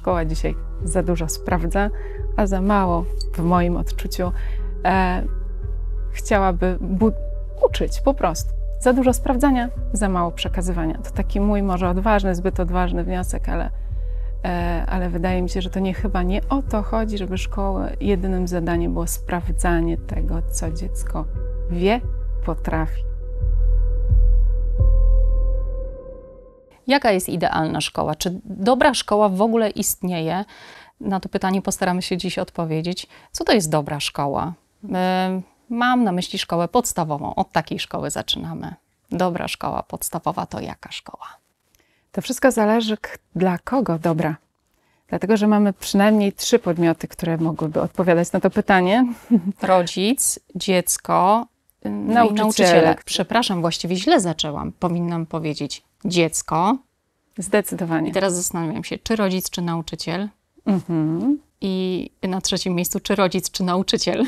szkoła dzisiaj za dużo sprawdza, a za mało, w moim odczuciu, e, chciałaby uczyć po prostu. Za dużo sprawdzania, za mało przekazywania. To taki mój może odważny, zbyt odważny wniosek, ale, e, ale wydaje mi się, że to nie chyba nie o to chodzi, żeby szkoły jedynym zadaniem było sprawdzanie tego, co dziecko wie, potrafi Jaka jest idealna szkoła? Czy dobra szkoła w ogóle istnieje? Na to pytanie postaramy się dziś odpowiedzieć. Co to jest dobra szkoła? E, mam na myśli szkołę podstawową. Od takiej szkoły zaczynamy. Dobra szkoła podstawowa to jaka szkoła? To wszystko zależy, dla kogo dobra. Dlatego, że mamy przynajmniej trzy podmioty, które mogłyby odpowiadać na to pytanie: rodzic, dziecko, y, no nauczyciele. nauczyciele. Przepraszam, właściwie źle zaczęłam. Powinnam powiedzieć dziecko. Zdecydowanie. I teraz zastanawiam się, czy rodzic, czy nauczyciel. Mhm. I na trzecim miejscu, czy rodzic, czy nauczyciel.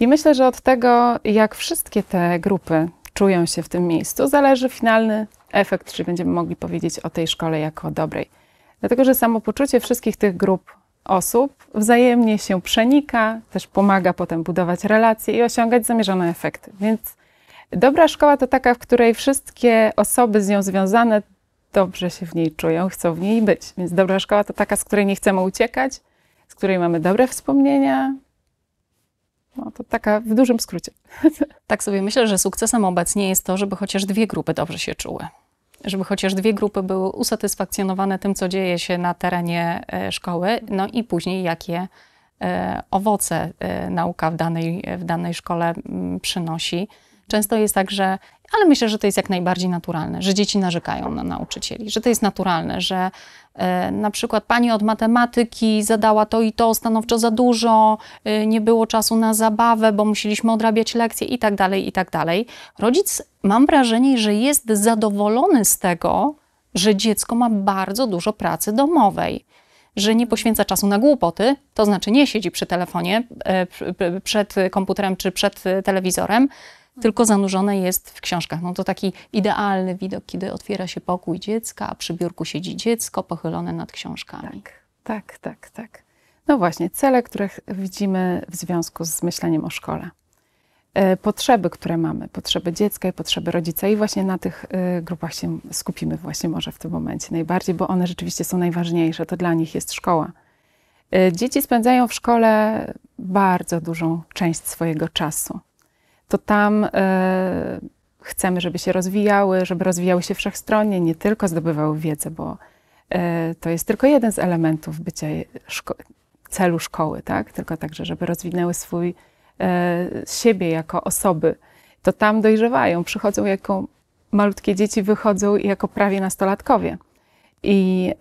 I myślę, że od tego, jak wszystkie te grupy czują się w tym miejscu, zależy finalny efekt, czy będziemy mogli powiedzieć o tej szkole jako o dobrej. Dlatego, że samopoczucie wszystkich tych grup osób wzajemnie się przenika, też pomaga potem budować relacje i osiągać zamierzone efekty. Więc Dobra szkoła to taka, w której wszystkie osoby z nią związane dobrze się w niej czują, chcą w niej być. Więc dobra szkoła to taka, z której nie chcemy uciekać, z której mamy dobre wspomnienia. No to taka w dużym skrócie. Tak sobie myślę, że sukcesem obecnie jest to, żeby chociaż dwie grupy dobrze się czuły. Żeby chociaż dwie grupy były usatysfakcjonowane tym, co dzieje się na terenie e, szkoły, no i później jakie e, owoce e, nauka w danej, w danej szkole mm, przynosi. Często jest tak, że ale myślę, że to jest jak najbardziej naturalne, że dzieci narzekają na nauczycieli, że to jest naturalne, że e, na przykład pani od matematyki zadała to i to stanowczo za dużo, e, nie było czasu na zabawę, bo musieliśmy odrabiać lekcje i tak dalej, i tak dalej. Rodzic, mam wrażenie, że jest zadowolony z tego, że dziecko ma bardzo dużo pracy domowej że nie poświęca czasu na głupoty, to znaczy nie siedzi przy telefonie, e, przed komputerem czy przed telewizorem, tylko zanurzone jest w książkach. No to taki idealny widok, kiedy otwiera się pokój dziecka, a przy biurku siedzi dziecko pochylone nad książkami. Tak, tak, tak. tak. No właśnie, cele, które widzimy w związku z myśleniem o szkole. E, potrzeby, które mamy, potrzeby dziecka i potrzeby rodzica, i właśnie na tych e, grupach się skupimy, właśnie może w tym momencie najbardziej, bo one rzeczywiście są najważniejsze, to dla nich jest szkoła. E, dzieci spędzają w szkole bardzo dużą część swojego czasu to tam e, chcemy, żeby się rozwijały, żeby rozwijały się wszechstronnie, nie tylko zdobywały wiedzę, bo e, to jest tylko jeden z elementów bycia szko celu szkoły, tak? tylko także, żeby rozwinęły swój e, siebie jako osoby. To tam dojrzewają, przychodzą jako malutkie dzieci, wychodzą jako prawie nastolatkowie. I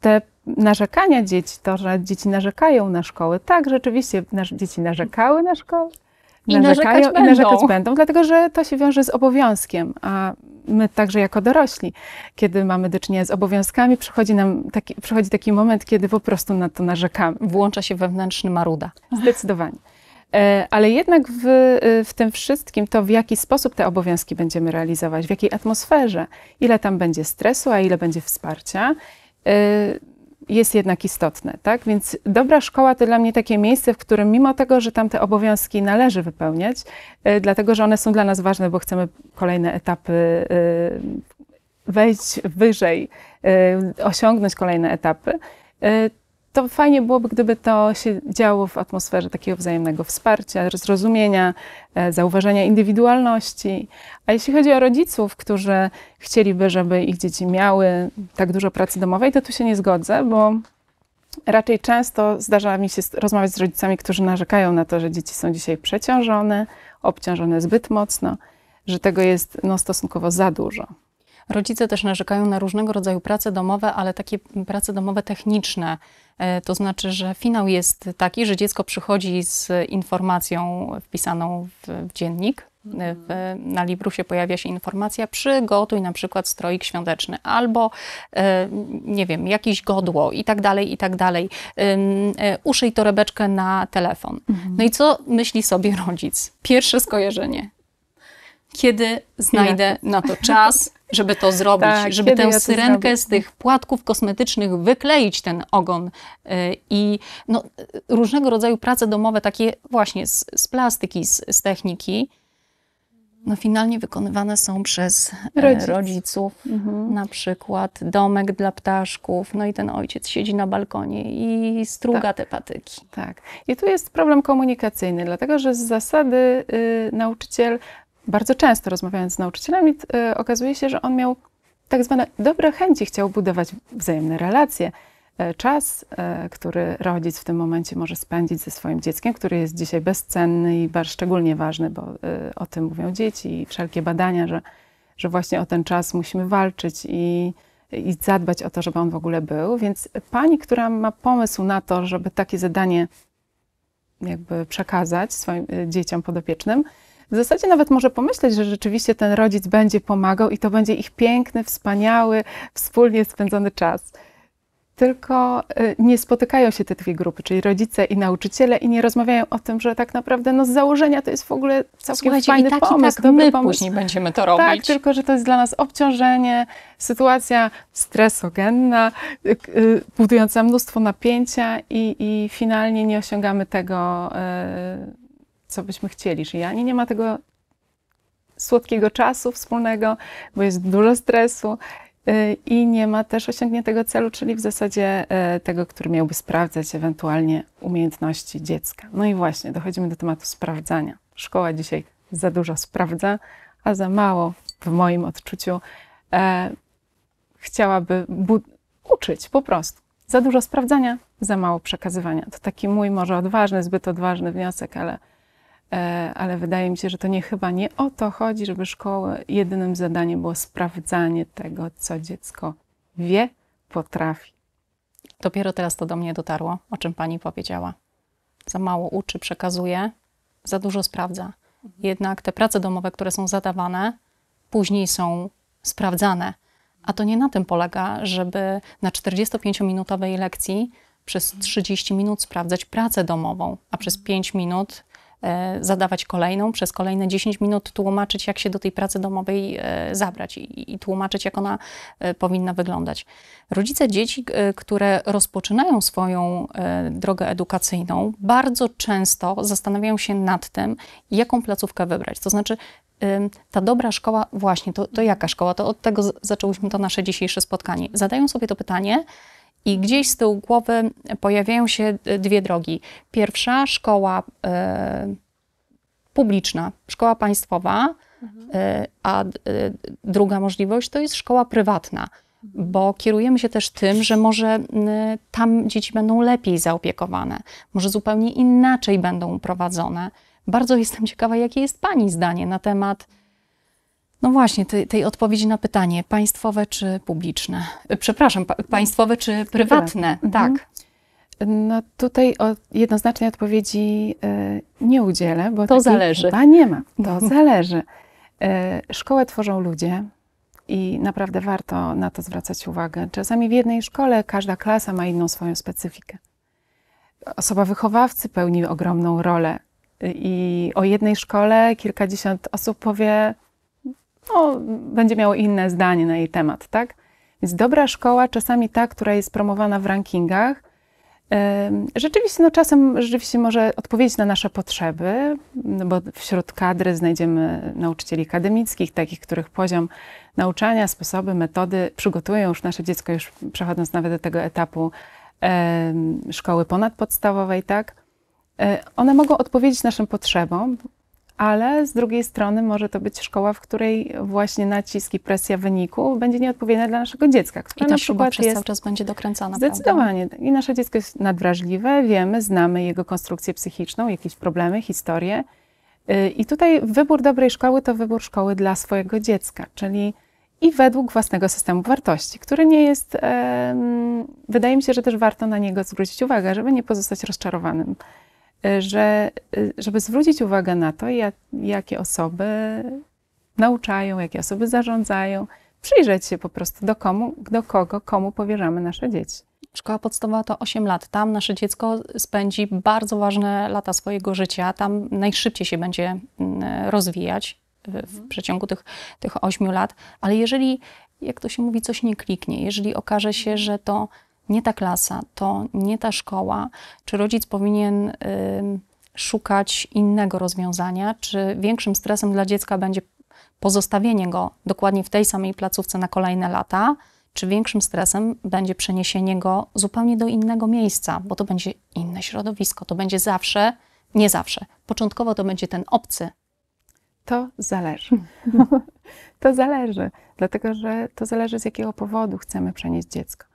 te narzekania dzieci, to, że dzieci narzekają na szkoły, tak, rzeczywiście dzieci narzekały na szkoły, i narzekają narzekać i narzekać będą. będą, dlatego że to się wiąże z obowiązkiem, a my także jako dorośli, kiedy mamy do czynienia z obowiązkami, przychodzi nam taki, przychodzi taki moment, kiedy po prostu na to narzekamy. Włącza się wewnętrzny maruda. Zdecydowanie. E, ale jednak w, w, tym wszystkim to, w jaki sposób te obowiązki będziemy realizować, w jakiej atmosferze, ile tam będzie stresu, a ile będzie wsparcia, e, jest jednak istotne, tak? Więc dobra szkoła to dla mnie takie miejsce, w którym mimo tego, że tamte obowiązki należy wypełniać, y, dlatego że one są dla nas ważne, bo chcemy kolejne etapy y, wejść wyżej, y, osiągnąć kolejne etapy, to fajnie byłoby, gdyby to się działo w atmosferze takiego wzajemnego wsparcia, zrozumienia, e, zauważenia indywidualności. A jeśli chodzi o rodziców, którzy chcieliby, żeby ich dzieci miały tak dużo pracy domowej, to tu się nie zgodzę, bo raczej często zdarza mi się rozmawiać z rodzicami, którzy narzekają na to, że dzieci są dzisiaj przeciążone, obciążone zbyt mocno, że tego jest no, stosunkowo za dużo. Rodzice też narzekają na różnego rodzaju prace domowe, ale takie prace domowe techniczne. E, to znaczy, że finał jest taki, że dziecko przychodzi z informacją wpisaną w dziennik. E, mhm. W, na Librusie pojawia się informacja, przygotuj na przykład stroik świąteczny albo, e, nie wiem, jakieś godło i tak dalej, i tak dalej. Uszyj torebeczkę na telefon. Mhm. No i co myśli sobie rodzic? Pierwsze skojarzenie. Kiedy znajdę na to czas, żeby to zrobić, tak, żeby tę ja syrenkę z tych płatków kosmetycznych wykleić ten ogon y, i no, y, różnego rodzaju prace domowe, takie właśnie z, z plastyki, z, z techniki no finalnie wykonywane są przez e, Rodzic. rodziców. Mhm. Na przykład domek dla ptaszków, no i ten ojciec siedzi na balkonie i struga tak. te patyki. Tak. I tu jest problem komunikacyjny, dlatego że z zasady y, nauczyciel bardzo często rozmawiając z nauczycielami, y, okazuje się, że on miał tak zwane dobre chęci, chciał budować wzajemne relacje. E, czas, e, który rodzic w tym momencie może spędzić ze swoim dzieckiem, który jest dzisiaj bezcenny i szczególnie ważny, bo y, o tym mówią dzieci i wszelkie badania, że, że właśnie o ten czas musimy walczyć i, i zadbać o to, żeby on w ogóle był. Więc pani, która ma pomysł na to, żeby takie zadanie jakby przekazać swoim y, dzieciom podopiecznym, w zasadzie nawet może pomyśleć, że rzeczywiście ten rodzic będzie pomagał i to będzie ich piękny, wspaniały, wspólnie spędzony czas. Tylko y, nie spotykają się te dwie grupy, czyli rodzice i nauczyciele, i nie rozmawiają o tym, że tak naprawdę no, z założenia to jest w ogóle całkiem Słuchajcie, fajny tak, i tak, pomysł. I tak my pomysł. później będziemy to robić. Tak, tylko że to jest dla nas obciążenie, sytuacja stresogenna, y, y, budująca mnóstwo napięcia, i, i finalnie nie osiągamy tego. Yy, co byśmy chcieli. Czyli ani nie ma tego słodkiego czasu wspólnego, bo jest dużo stresu y, i nie ma też osiągniętego celu, czyli w zasadzie y, tego, który miałby sprawdzać ewentualnie umiejętności dziecka. No i właśnie, dochodzimy do tematu sprawdzania. Szkoła dzisiaj za dużo sprawdza, a za mało, w moim odczuciu, e, chciałaby uczyć po prostu. Za dużo sprawdzania, za mało przekazywania. To taki mój może odważny, zbyt odważny wniosek, ale E, ale wydaje mi się, że to nie chyba nie o to chodzi, żeby szkoły jedynym zadaniem było sprawdzanie tego, co dziecko wie, potrafi. Dopiero teraz to do mnie dotarło, o czym pani powiedziała. Za mało uczy, przekazuje, za dużo sprawdza. Jednak te prace domowe, które są zadawane, później są sprawdzane. A to nie na tym polega, żeby na 45-minutowej lekcji przez 30 minut sprawdzać pracę domową, a przez 5 minut E, zadawać kolejną, przez kolejne 10 minut tłumaczyć, jak się do tej pracy domowej e, zabrać i, i tłumaczyć, jak ona e, powinna wyglądać. Rodzice dzieci, które rozpoczynają swoją drogę edukacyjną, bardzo często zastanawiają się nad tym, jaką placówkę wybrać. To znaczy, ta dobra szkoła, właśnie, to, to jaka szkoła? To od tego zaczęłyśmy to nasze dzisiejsze spotkanie. Zadają sobie to pytanie, i gdzieś z tyłu głowy pojawiają się e, dwie drogi. Pierwsza szkoła e, publiczna, szkoła państwowa, mhm. e, a e, druga możliwość to jest szkoła prywatna, bo kierujemy się też tym, że może tam dzieci będą lepiej zaopiekowane, może zupełnie inaczej będą prowadzone. Bardzo jestem ciekawa, jakie jest Pani zdanie na temat no właśnie, tej, tej odpowiedzi na pytanie, państwowe czy publiczne? Y, przepraszam, pa, państwowe czy prywatne? Mhm. Tak. Mhm. No tutaj od, jednoznacznej odpowiedzi y, nie udzielę, bo to zależy. Chyba nie ma. To mhm. zależy. Y, szkołę tworzą ludzie i naprawdę warto na to zwracać uwagę. Czasami w jednej szkole każda klasa ma inną swoją specyfikę. Osoba wychowawcy pełni ogromną rolę i o jednej szkole kilkadziesiąt osób powie no, będzie miało inne zdanie na jej temat, tak? Więc dobra szkoła, czasami ta, która jest promowana w rankingach, Rzeczywiście, no czasem rzeczywiście może odpowiedzieć na nasze potrzeby, no bo wśród kadry znajdziemy nauczycieli akademickich, takich, których poziom nauczania, sposoby, metody przygotują już nasze dziecko, już przechodząc nawet do tego etapu szkoły ponadpodstawowej, tak? E, one mogą odpowiedzieć naszym potrzebom, ale z drugiej strony może to być szkoła, w której właśnie nacisk i presja wyniku będzie nieodpowiednia dla naszego dziecka, która I ta na przykład przez jest, cały czas będzie dokręcana. Zdecydowanie. Prawda? I nasze dziecko jest nadwrażliwe, wiemy, znamy jego konstrukcję psychiczną, jakieś problemy, historię. Y, I tutaj wybór dobrej szkoły to wybór szkoły dla swojego dziecka, czyli i według własnego systemu wartości, który nie jest, wydaje mi się, że też warto na niego zwrócić uwagę, żeby nie pozostać rozczarowanym. E, że, e, żeby zwrócić uwagę na to, jak, jakie osoby nauczają, jakie osoby zarządzają, przyjrzeć się po prostu do, komu, do kogo, komu powierzamy nasze dzieci. Szkoła podstawowa to 8 lat. Tam nasze dziecko spędzi bardzo ważne lata swojego życia. Tam najszybciej się będzie mm, rozwijać w mhm. przeciągu tych, tych 8 lat. Ale jeżeli, jak to się mówi, coś nie kliknie, jeżeli okaże się, mhm. że to nie ta klasa, to nie ta szkoła, czy rodzic powinien y, szukać innego rozwiązania, czy większym stresem dla dziecka będzie pozostawienie go dokładnie w tej samej placówce na kolejne lata, czy większym stresem będzie przeniesienie go zupełnie do innego miejsca, bo to będzie inne środowisko, to będzie zawsze, nie zawsze. Początkowo to będzie ten obcy. To zależy. to zależy, dlatego że to zależy z jakiego powodu chcemy przenieść dziecko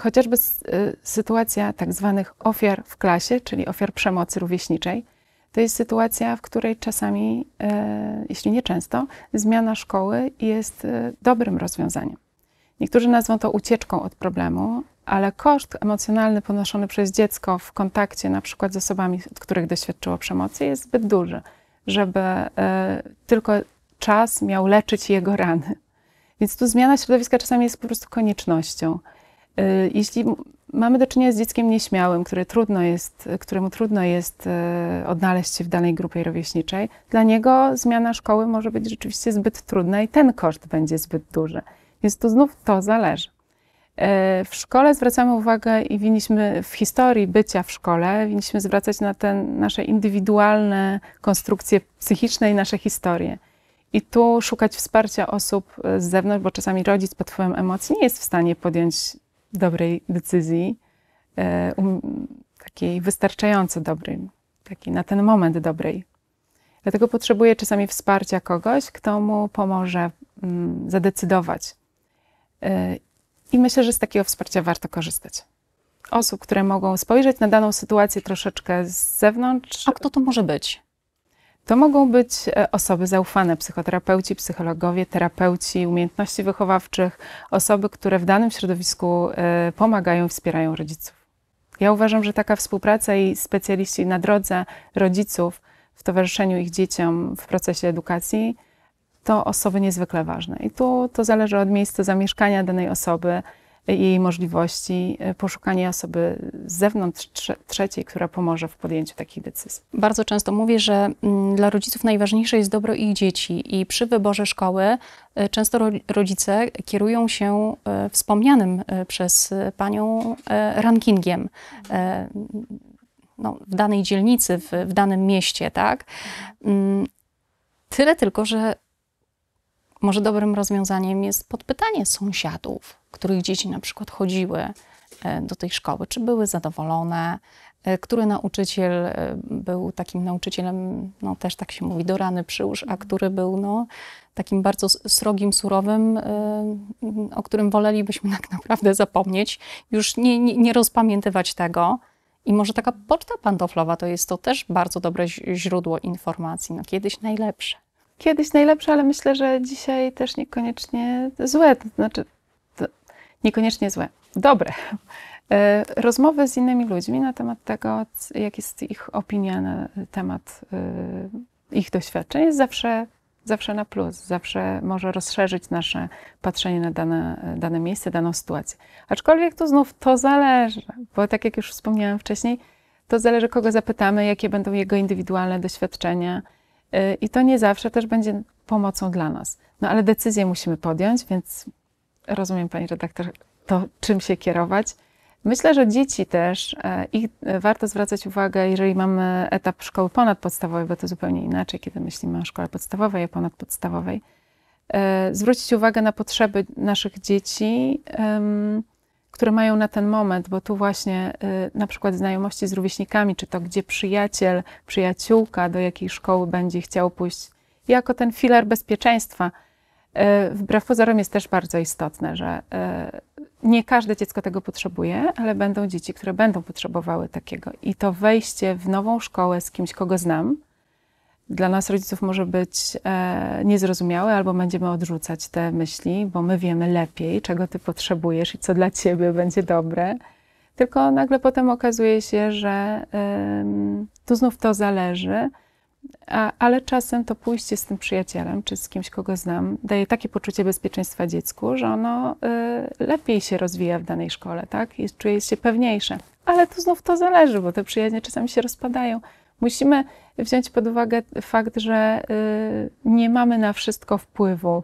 chociażby y, sytuacja tak zwanych ofiar w klasie, czyli ofiar przemocy rówieśniczej, to jest sytuacja, w której czasami, e, jeśli nie często, zmiana szkoły jest e, dobrym rozwiązaniem. Niektórzy nazwą to ucieczką od problemu, ale koszt emocjonalny ponoszony przez dziecko w kontakcie na przykład z osobami, od których doświadczyło przemocy, jest zbyt duży, żeby e, tylko czas miał leczyć jego rany. Więc tu zmiana środowiska czasami jest po prostu koniecznością. Y, jeśli mamy do czynienia z dzieckiem nieśmiałym, które trudno jest, któremu trudno jest y, odnaleźć się w danej grupie rówieśniczej, dla niego zmiana szkoły może być rzeczywiście zbyt trudna i ten koszt będzie zbyt duży. Więc tu znów to zależy. Y, w szkole zwracamy uwagę i winniśmy w historii bycia w szkole, winniśmy zwracać na te nasze indywidualne konstrukcje psychiczne i nasze historie. I tu szukać wsparcia osób e, z zewnątrz, bo czasami rodzic pod wpływem emocji nie jest w stanie podjąć dobrej decyzji, e, um, takiej wystarczająco dobrej, takiej na ten moment dobrej. Dlatego potrzebuje czasami wsparcia kogoś, kto mu pomoże um, zadecydować. E, I myślę, że z takiego wsparcia warto korzystać. Osób, które mogą spojrzeć na daną sytuację troszeczkę z zewnątrz. A kto to może być? To mogą być e, osoby zaufane, psychoterapeuci, psychologowie, terapeuci umiejętności wychowawczych, osoby, które w danym środowisku e, pomagają i wspierają rodziców. Ja uważam, że taka współpraca i specjaliści na drodze rodziców w towarzyszeniu ich dzieciom w procesie edukacji to osoby niezwykle ważne. I tu to zależy od miejsca zamieszkania danej osoby, jej możliwości e, poszukania osoby z zewnątrz trzeciej, która pomoże w podjęciu takich decyzji. Bardzo często mówię, że mm, dla rodziców najważniejsze jest dobro ich dzieci i przy wyborze szkoły e, często rodzice kierują się e, wspomnianym przez panią rankingiem. No, w danej dzielnicy, w, w danym mieście, tak? Mm, tyle tylko, że może dobrym rozwiązaniem jest podpytanie sąsiadów, których dzieci na przykład chodziły e, do tej szkoły, czy były zadowolone, e, który nauczyciel e, był takim nauczycielem, no też tak się mówi, do rany przyłóż, a który był no, takim bardzo srogim, surowym, o którym wolelibyśmy tak naprawdę zapomnieć, już nie, nie, nie rozpamiętywać tego. I może taka poczta pantoflowa to jest to też bardzo dobre źródło informacji, no kiedyś najlepsze. Kiedyś najlepsze, ale myślę, że dzisiaj też niekoniecznie złe. To znaczy, Niekoniecznie złe, dobre. E, rozmowy z innymi ludźmi na temat tego, jak jest ich opinia na temat e, ich doświadczeń, jest zawsze, zawsze na plus, zawsze może rozszerzyć nasze patrzenie na dane, dane miejsce, daną sytuację. Aczkolwiek tu znów to zależy, bo tak jak już wspomniałam wcześniej, to zależy, kogo zapytamy, jakie będą jego indywidualne doświadczenia, e, i to nie zawsze też będzie pomocą dla nas. No ale decyzję musimy podjąć, więc Rozumiem, pani redaktor, to czym się kierować. Myślę, że dzieci też, e, ich e, warto zwracać uwagę, jeżeli mamy etap szkoły ponadpodstawowej, bo to zupełnie inaczej, kiedy myślimy o szkole podstawowej, i ponadpodstawowej. E, zwrócić uwagę na potrzeby naszych dzieci, które mają na ten moment, bo tu właśnie na przykład znajomości z rówieśnikami, czy to gdzie przyjaciel, przyjaciółka, do jakiej szkoły będzie chciał pójść, jako ten filar bezpieczeństwa – E, wbrew pozorom jest też bardzo istotne, że e, nie każde dziecko tego potrzebuje, ale będą dzieci, które będą potrzebowały takiego. I to wejście w nową szkołę z kimś, kogo znam, dla nas rodziców może być e, niezrozumiałe, albo będziemy odrzucać te myśli, bo my wiemy lepiej, czego ty potrzebujesz i co dla ciebie będzie dobre. Tylko nagle potem okazuje się, że tu znów to zależy a, ale czasem to pójście z tym przyjacielem, czy z kimś, kogo znam, daje takie poczucie bezpieczeństwa dziecku, że ono y, lepiej się rozwija w danej szkole, tak? I czuje się pewniejsze. Ale tu znów to zależy, bo te przyjaźnie czasami się rozpadają. Musimy wziąć pod uwagę fakt, że y, nie mamy na wszystko wpływu.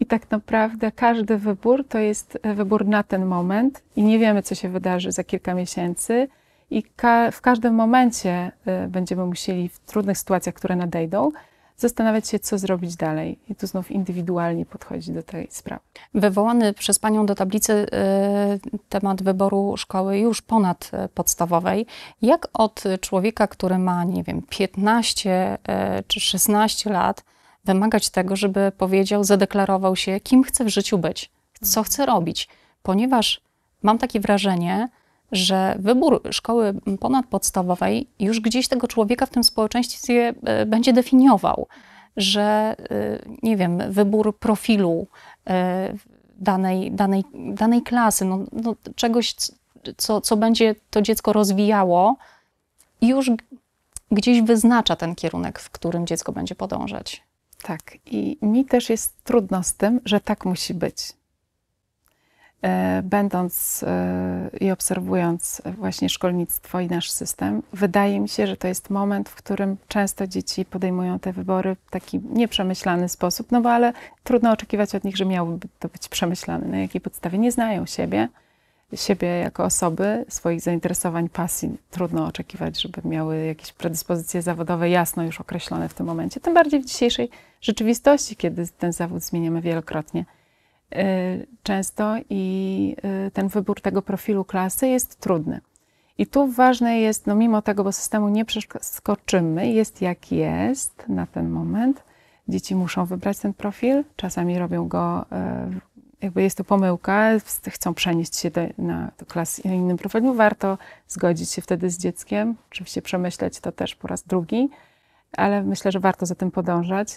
I tak naprawdę każdy wybór to jest y, wybór na ten moment i nie wiemy, co się wydarzy za kilka miesięcy i ka w każdym momencie y, będziemy musieli w trudnych sytuacjach, które nadejdą, zastanawiać się, co zrobić dalej. I tu znów indywidualnie podchodzić do tej sprawy. Wywołany przez Panią do tablicy y, temat wyboru szkoły już ponad y, podstawowej. Jak od człowieka, który ma, nie wiem, 15 y, czy 16 lat, wymagać tego, żeby powiedział, zadeklarował się, kim chce w życiu być, co chce robić? Ponieważ mam takie wrażenie, że wybór szkoły ponadpodstawowej już gdzieś tego człowieka w tym społeczeństwie e, będzie definiował, że e, nie wiem, wybór profilu e, danej, danej, danej klasy, no, no czegoś, co, co będzie to dziecko rozwijało, już gdzieś wyznacza ten kierunek, w którym dziecko będzie podążać. Tak, i mi też jest trudno z tym, że tak musi być E, będąc e, i obserwując właśnie szkolnictwo i nasz system, wydaje mi się, że to jest moment, w którym często dzieci podejmują te wybory w taki nieprzemyślany sposób, no bo ale trudno oczekiwać od nich, że miałyby to być przemyślane. Na jakiej podstawie nie znają siebie, siebie jako osoby, swoich zainteresowań, pasji. Trudno oczekiwać, żeby miały jakieś predyspozycje zawodowe jasno już określone w tym momencie. Tym bardziej w dzisiejszej rzeczywistości, kiedy ten zawód zmieniamy wielokrotnie. Y, często i y, ten wybór tego profilu klasy jest trudny. I tu ważne jest, no mimo tego, bo systemu nie przeskoczymy, jest jak jest na ten moment. Dzieci muszą wybrać ten profil, czasami robią go, y, jakby jest to pomyłka, chcą przenieść się do, na do innym profilu. No warto zgodzić się wtedy z dzieckiem, oczywiście przemyśleć to też po raz drugi ale myślę, że warto za tym podążać,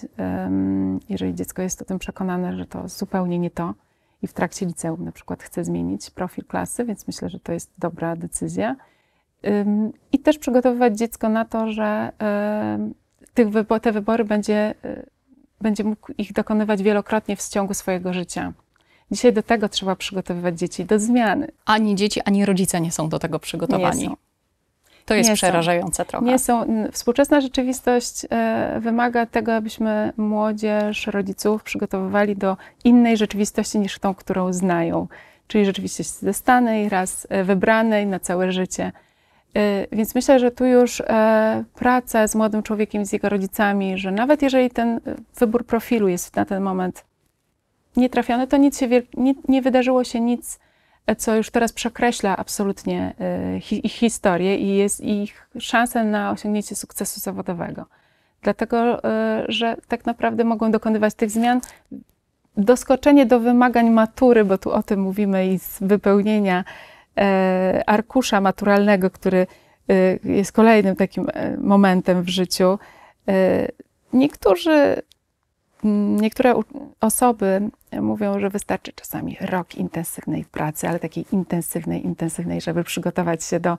jeżeli dziecko jest o tym przekonane, że to zupełnie nie to i w trakcie liceum na przykład chce zmienić profil klasy, więc myślę, że to jest dobra decyzja. I też przygotowywać dziecko na to, że tych wybo te wybory będzie, e, będzie mógł ich dokonywać wielokrotnie w ciągu swojego życia. Dzisiaj do tego trzeba przygotowywać dzieci, do zmiany. Ani dzieci, ani rodzice nie są do tego przygotowani. Nie są. To jest nie przerażające są. trochę. Nie są. Współczesna rzeczywistość e, wymaga tego, abyśmy młodzież, rodziców przygotowywali do innej rzeczywistości niż tą, którą znają. Czyli rzeczywistość zestanej, raz e, wybranej na całe życie. E, więc myślę, że tu już praca z młodym człowiekiem, z jego rodzicami, że nawet jeżeli ten wybór profilu jest na ten moment nietrafiony, to nic się, nie, nie wydarzyło się nic co już teraz przekreśla absolutnie y, ich historię i jest ich szansę na osiągnięcie sukcesu zawodowego. Dlatego, y, że tak naprawdę mogą dokonywać tych zmian. Doskoczenie do wymagań matury, bo tu o tym mówimy, i z wypełnienia y, arkusza maturalnego, który jest kolejnym takim momentem w życiu. Niektórzy Niektóre osoby mówią, że wystarczy czasami rok intensywnej pracy, ale takiej intensywnej, intensywnej, żeby przygotować się do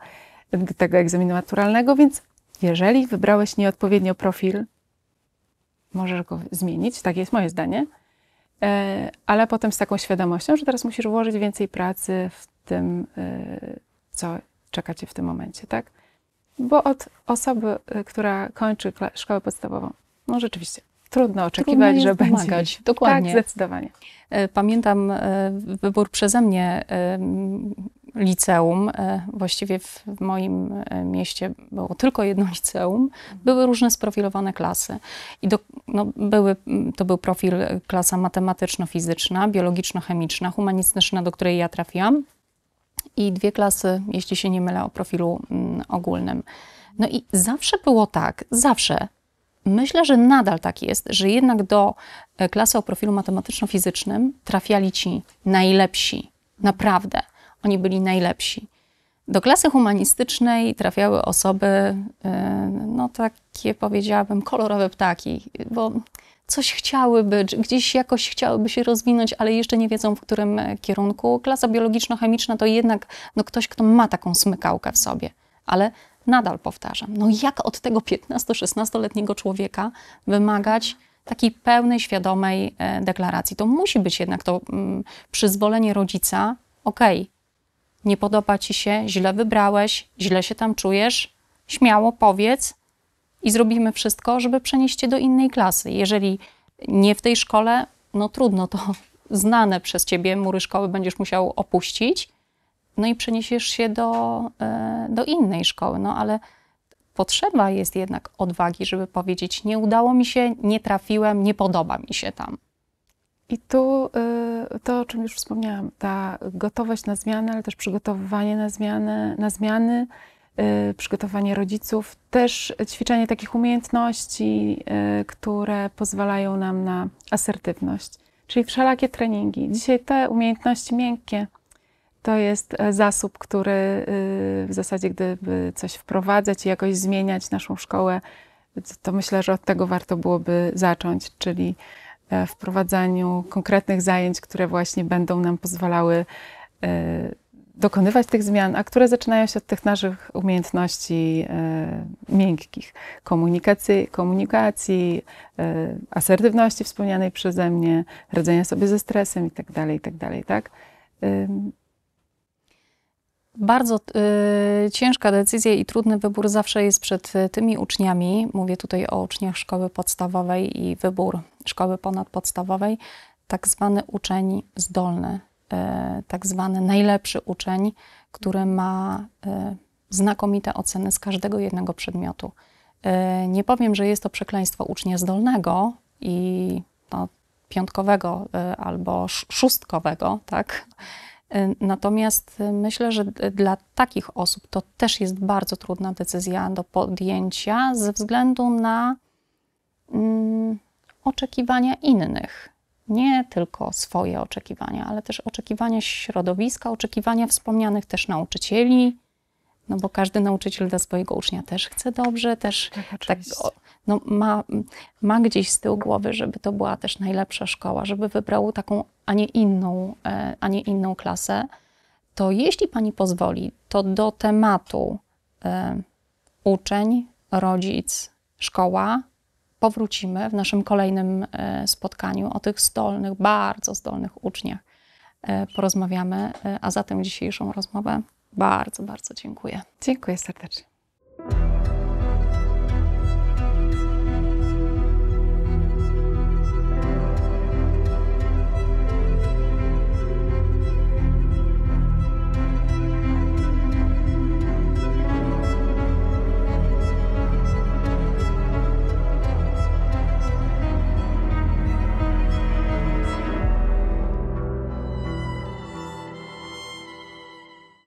tego egzaminu naturalnego. więc jeżeli wybrałeś nieodpowiednio profil, możesz go zmienić, takie jest moje zdanie, e, ale potem z taką świadomością, że teraz musisz włożyć więcej pracy w tym, e, co czeka cię w tym momencie, tak? Bo od osoby, e, która kończy szkołę podstawową, no rzeczywiście, trudno oczekiwać, trudno że będzie. Pomagać. Dokładnie. Tak, zdecydowanie. E, pamiętam e, wybór przeze mnie e, liceum. Właściwie w moim mieście było tylko jedno liceum. Były różne sprofilowane klasy. I do, no, były, to był profil klasa matematyczno-fizyczna, biologiczno-chemiczna, humanistyczna, do której ja trafiłam. I dwie klasy, jeśli się nie mylę, o profilu mm, ogólnym. No i zawsze było tak, zawsze Myślę, że nadal tak jest, że jednak do e, klasy o profilu matematyczno-fizycznym trafiali ci najlepsi, naprawdę. Oni byli najlepsi. Do klasy humanistycznej trafiały osoby, e, no takie powiedziałabym, kolorowe ptaki, bo coś chciałyby, gdzieś jakoś chciałyby się rozwinąć, ale jeszcze nie wiedzą w którym e, kierunku. Klasa biologiczno-chemiczna to jednak no, ktoś, kto ma taką smykałkę w sobie, ale nadal powtarzam, no jak od tego 15-16-letniego człowieka wymagać takiej pełnej, świadomej e, deklaracji? To musi być jednak to mm, przyzwolenie rodzica, okej, okay, nie podoba ci się, źle wybrałeś, źle się tam czujesz, śmiało powiedz i zrobimy wszystko, żeby przenieść cię do innej klasy. Jeżeli nie w tej szkole, no trudno, to znane przez ciebie mury szkoły będziesz musiał opuścić, no i przeniesiesz się do, e, do innej szkoły. No ale potrzeba jest jednak odwagi, żeby powiedzieć: Nie udało mi się, nie trafiłem, nie podoba mi się tam. I tu e, to, o czym już wspomniałam, ta gotowość na zmianę, ale też przygotowywanie na zmiany, na zmiany e, przygotowanie rodziców, też ćwiczenie takich umiejętności, które pozwalają nam na asertywność. Czyli wszelakie treningi. Dzisiaj te umiejętności miękkie, to jest e, zasób, który y, w zasadzie, gdyby coś wprowadzać i jakoś zmieniać naszą szkołę, to myślę, że od tego warto byłoby zacząć, czyli e, wprowadzaniu konkretnych zajęć, które właśnie będą nam pozwalały e, dokonywać tych zmian, a które zaczynają się od tych naszych umiejętności miękkich komunikacji, komunikacji asertywności wspomnianej przeze mnie, radzenia sobie ze stresem itd., itd., tak? tak, tak? bardzo y, ciężka decyzja i trudny wybór zawsze jest przed y, tymi uczniami. Mówię tutaj o uczniach szkoły podstawowej i wybór szkoły ponadpodstawowej. Tak zwany uczeń zdolny, y, tak zwany najlepszy uczeń, który ma y, znakomite oceny z każdego jednego przedmiotu. Y, nie powiem, że jest to przekleństwo ucznia zdolnego i no, piątkowego y, albo szóstkowego, tak? E, natomiast e, myślę, że dla takich osób to też jest bardzo trudna decyzja do podjęcia ze względu na mm, oczekiwania innych. Nie tylko swoje oczekiwania, ale też oczekiwania środowiska, oczekiwania wspomnianych też nauczycieli, no bo każdy nauczyciel dla swojego ucznia też chce dobrze, też tak, tak no, ma, ma gdzieś z tyłu głowy, żeby to była też najlepsza szkoła, żeby wybrał taką, a nie inną, e, a nie inną klasę, to jeśli pani pozwoli, to do tematu e, uczeń, rodzic, szkoła powrócimy w naszym kolejnym e, spotkaniu o tych zdolnych, bardzo zdolnych uczniach. porozmawiamy, a za tę dzisiejszą rozmowę bardzo, bardzo dziękuję. Dziękuję serdecznie.